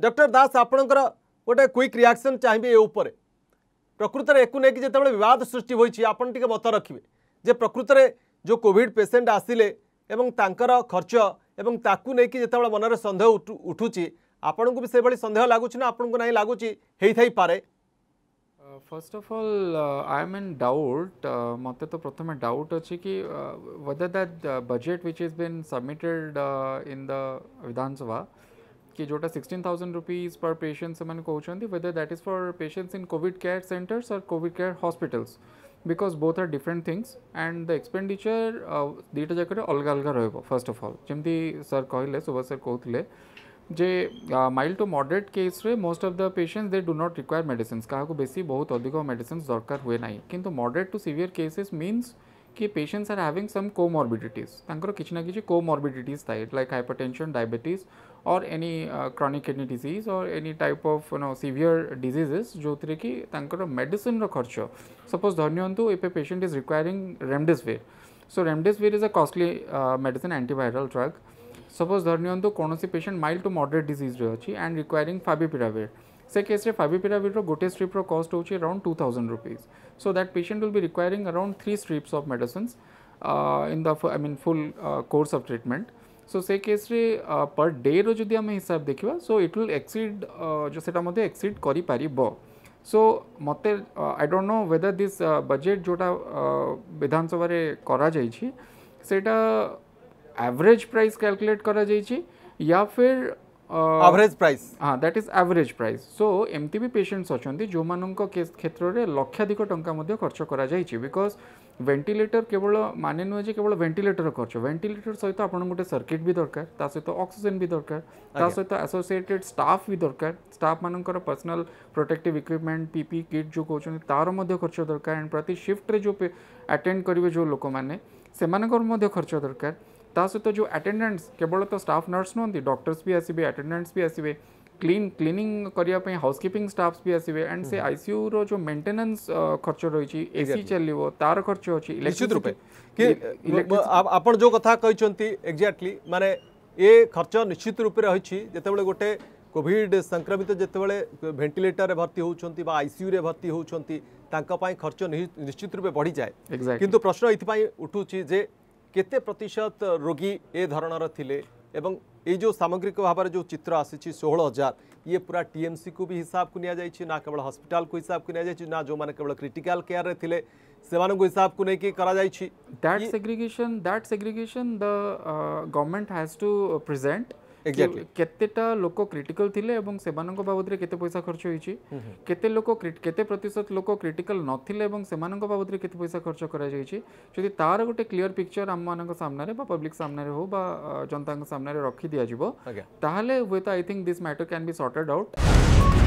Doctor दास आपणकर गोटे quick reaction चाहिए ये प्रकृत एक नहीं जो बद सृष्टि आपड़ मत रखिए जे प्रकृत जो कोविड पेसेंट आसिले खर्च एवं ताकू नहीं जिते मनरे सन्देह उठू आपण को भी से भाई सन्देह लगुच ना आपन को ना लगुच पारे first of all I am in doubt मत तो प्रथम डाउट अच्छे कि whether that budget which is been submitted in the Vidhansabha कि जोटा sixteen thousand rupees per patient से मैंने whether that is for patients in COVID care centres और COVID care hospitals because both are different things and the expenditure दुटा जगह अलग अलग रोक फर्स्ट अफ अल जमी सर कहले सुभाष सर कहते जे माइल्ड टू मडरेट केस्रे most of the patients they do not require medicines बेसी बहुत अधिक অধিক दरकार हुए ना कि কিন্তু to to severe cases means कि patients are having some comorbidities तांकर किसी ना को कोमॉर्बिडिटीज थाए लाइक हाइपरटेंशन डायबिटीज और एनी क्रॉनिक किडनी डिजीज और any type of no severe diseases थे कि मेडिसिन खर्च सपोज धरनी if a patient is रिक्वयरिंग remdesivir so remdesivir is a costly medicine antiviral drug suppose कौन से patient mild to moderate disease रे and requiring favipiravir से केस्रे फाइबिपिराविड्र गोटे स्ट्रीप्र कस्ट हो around two thousand rupees so that patient will भी requiring around three strips of medicine in the I mean full course of treatment so से केस्रे per day रि आम हिसाब देखा सो इट विल एक्सीड जो से एक्सीड कर सो मत I don't know whether this budget जोटा विधानसभा करा सेटा एवरेज प्राइस कैलकुलेट करा या फिर ଆଭରେଜ ପ୍ରାଇସ୍ ହଁ that is average price so ଏମିତି ବି ପେସେଣ୍ଟସ୍ ଅଛନ୍ତି ଯେଉଁମାନଙ୍କ କ୍ଷେତ୍ରରେ ଲକ୍ଷାଧିକ ଟଙ୍କା ମଧ୍ୟ ଖର୍ଚ୍ଚ କରାଯାଇଛି ବିକଜ୍ ଭେଣ୍ଟିଲେଟର କେବଳ ମାନେ ନୁହେଁ ଯେ କେବଳ ଭେଣ୍ଟିଲେଟର ଖର୍ଚ୍ଚ ଭେଣ୍ଟିଲେଟର ସହିତ ଆପଣଙ୍କୁ ଗୋଟେ ସର୍କିଟ୍ ବି ଦରକାର ତା ସହିତ ଅକ୍ସିଜେନ୍ ବି ଦରକାର ତା ସହିତ ଆସୋସିଏଟେଡ୍ ଷ୍ଟାଫ୍ ବି ଦରକାର ଷ୍ଟାଫ୍ମାନଙ୍କର personal protective equipment PPE kit ଯେଉଁ କହୁଛନ୍ତି ତା'ର ମଧ୍ୟ ଖର୍ଚ୍ଚ ଦରକାର ଆଣ୍ଡ ପ୍ରତି ସିଫ୍ଟରେ ଯେଉଁ ଆଟେଣ୍ଡ କରିବେ ଯେଉଁ ଲୋକମାନେ ସେମାନଙ୍କର ମଧ୍ୟ ଖର୍ଚ୍ଚ ଦରକାର सहित जो आटेडेन्स केवल तो स्टाफ नर्स नुंती डक्टर्स भी आसवे आटेडेन्स भी आसवे क्लीन क्लीनिंग करने हाउस कीपिंग स्टाफ भी आसवे एंड से आईसीयू हम्म। रो जो मेंटेनेंस खर्च रही एसी चलो तार खर्च अच्छी निश्चित रूप जो कथा कही एक्जाक्टली मानने ये खर्च निश्चित रूप से रही गोटे कॉविड संक्रमित जितेबाद भेन्टिलेटर भर्ती होती आईसीयू रे भर्ती होती खर्च निश्चित रूप बढ़ी जाए कि प्रश्न ये उठू केते प्रतिशत रोगी ए धरणर थिले एवं ये जो सामग्रिक भाव जो चित्र आसी षोह हजार ये पूरा टीएमसी को भी हिसाब को नि ना केवल हॉस्पिटल को हिसाब को नि ना जो माने केवल क्रिटिकल केयर रे थिले सेमान को हिसाब को के करा छी that segregation that segregation the government has to present କେତେଟା ଲୋକ କ୍ରିଟିକାଲ ଥିଲେ ଏବଂ ସେମାନଙ୍କ ବାବଦରେ କେତେ ପଇସା ଖର୍ଚ୍ଚ ହୋଇଛି କେତେ ଲୋକ କେତେ ପ୍ରତିଶତ ଲୋକ କ୍ରିଟିକାଲ ନଥିଲେ ଏବଂ ସେମାନଙ୍କ ବାବଦରେ କେତେ ପଇସା ଖର୍ଚ୍ଚ କରାଯାଇଛି ଯଦି ତାର ଗୋଟେ କ୍ଲିଅର ପିକ୍ଚର ଆମମାନଙ୍କ ସାମ୍ନାରେ ବା ପବ୍ଲିକ ସାମ୍ନାରେ ହଉ ବା ଜନତାଙ୍କ ସାମ୍ନାରେ ରଖି ଦିଆଯିବ ତାହେଲେ ହୁଏତ I think this matter can be sorted out